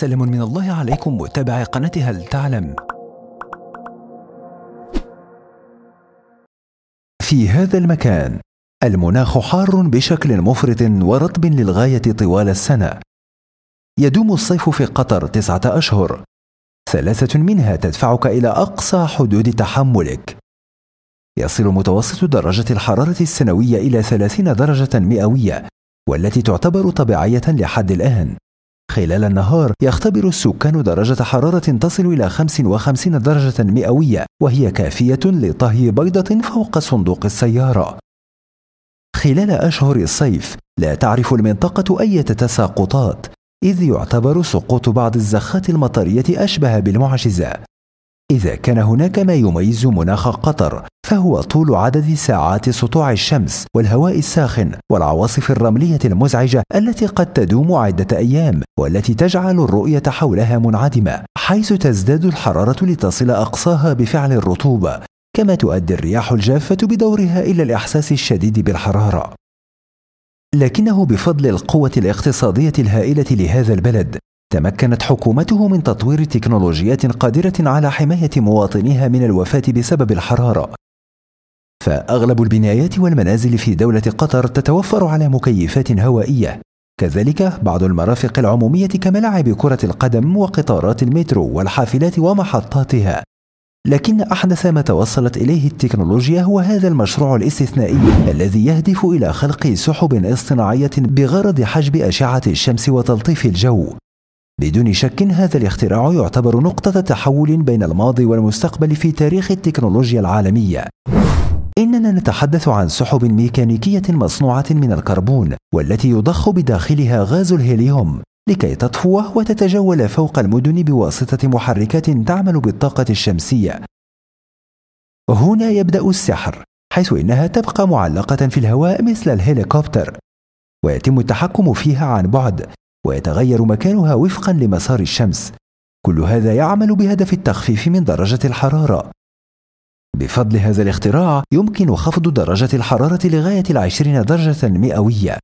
سلام من الله عليكم متابعي قناة هل تعلم في هذا المكان المناخ حار بشكل مفرط ورطب للغاية طوال السنة يدوم الصيف في قطر تسعة أشهر ثلاثة منها تدفعك إلى أقصى حدود تحملك يصل متوسط درجة الحرارة السنوية إلى 30 درجة مئوية والتي تعتبر طبيعية لحد الآن خلال النهار يختبر السكان درجة حرارة تصل إلى 55 درجة مئوية وهي كافية لطهي بيضة فوق صندوق السيارة خلال أشهر الصيف لا تعرف المنطقة أي تساقطات إذ يعتبر سقوط بعض الزخات المطرية أشبه بالمعجزة إذا كان هناك ما يميز مناخ قطر فهو طول عدد ساعات سطوع الشمس والهواء الساخن والعواصف الرملية المزعجة التي قد تدوم عدة أيام والتي تجعل الرؤية حولها منعدمة حيث تزداد الحرارة لتصل أقصاها بفعل الرطوبة كما تؤدي الرياح الجافة بدورها إلى الإحساس الشديد بالحرارة لكنه بفضل القوة الاقتصادية الهائلة لهذا البلد تمكنت حكومته من تطوير تكنولوجيات قادرة على حماية مواطنيها من الوفاة بسبب الحرارة فأغلب البنايات والمنازل في دولة قطر تتوفر على مكيفات هوائية كذلك بعض المرافق العمومية كملاعب كرة القدم وقطارات المترو والحافلات ومحطاتها لكن أحدث ما توصلت إليه التكنولوجيا هو هذا المشروع الاستثنائي الذي يهدف إلى خلق سحب اصطناعية بغرض حجب أشعة الشمس وتلطيف الجو بدون شك هذا الاختراع يعتبر نقطة تحول بين الماضي والمستقبل في تاريخ التكنولوجيا العالمية إننا نتحدث عن سحب ميكانيكية مصنوعة من الكربون والتي يضخ بداخلها غاز الهيليوم لكي تطفو وتتجول فوق المدن بواسطة محركات تعمل بالطاقة الشمسية. هنا يبدأ السحر، حيث إنها تبقى معلقة في الهواء مثل الهليكوبتر، ويتم التحكم فيها عن بعد، ويتغير مكانها وفقًا لمسار الشمس. كل هذا يعمل بهدف التخفيف من درجة الحرارة، بفضل هذا الاختراع يمكن خفض درجة الحرارة لغاية العشرين درجة مئوية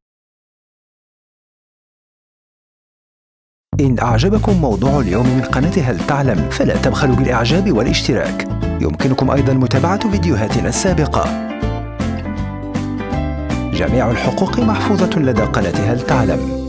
إن أعجبكم موضوع اليوم من قناة هل تعلم فلا تبخلوا بالإعجاب والاشتراك يمكنكم أيضا متابعة فيديوهاتنا السابقة جميع الحقوق محفوظة لدى قناة هل تعلم